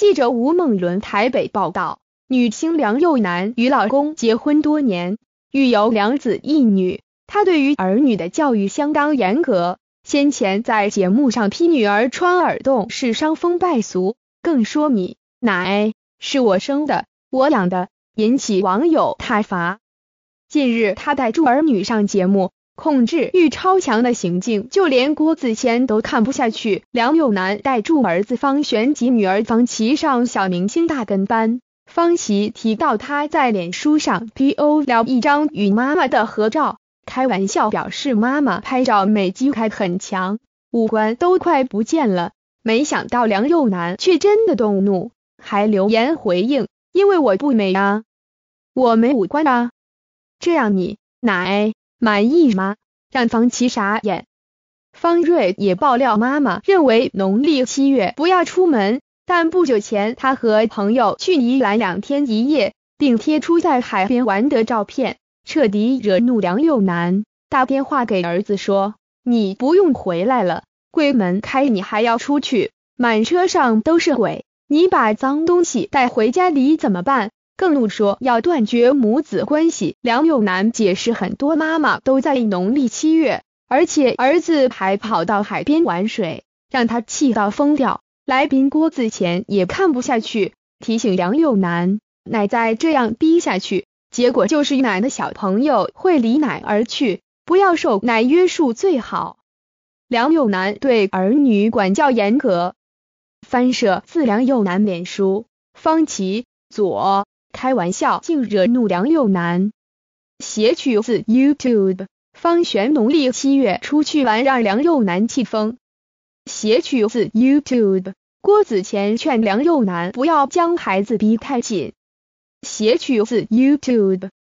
记者吴梦伦台北报道，女星梁又南与老公结婚多年，育有两子一女。她对于儿女的教育相当严格，先前在节目上批女儿穿耳洞是伤风败俗，更说你奶是我生的，我养的，引起网友挞伐。近日，她带住儿女上节目。控制欲超强的行径，就连郭子谦都看不下去。梁又南带住儿子方璇及女儿方琦上小明星大跟班。方琦提到他在脸书上 P O 了一张与妈妈的合照，开玩笑表示妈妈拍照美肌开很强，五官都快不见了。没想到梁又南却真的动怒，还留言回应：“因为我不美啊，我没五官啊，这样你奶。”满意吗？让方琦傻眼。方瑞也爆料，妈妈认为农历七月不要出门，但不久前他和朋友去宜兰两天一夜，并贴出在海边玩的照片，彻底惹怒梁六南。打电话给儿子说：“你不用回来了，柜门开，你还要出去，满车上都是鬼，你把脏东西带回家里怎么办？”更怒说要断绝母子关系。梁永南解释，很多妈妈都在农历七月，而且儿子还跑到海边玩水，让他气到疯掉。来宾郭子乾也看不下去，提醒梁永南，奶再这样逼下去，结果就是奶的小朋友会离奶而去，不要受奶约束最好。梁永南对儿女管教严格，翻社自梁又南免书方琦左。开玩笑竟惹怒梁又南，写取自 YouTube。方璇农历七月出去玩让梁又南气疯，写取自 YouTube。郭子乾劝梁又南不要将孩子逼太紧，写取自 YouTube。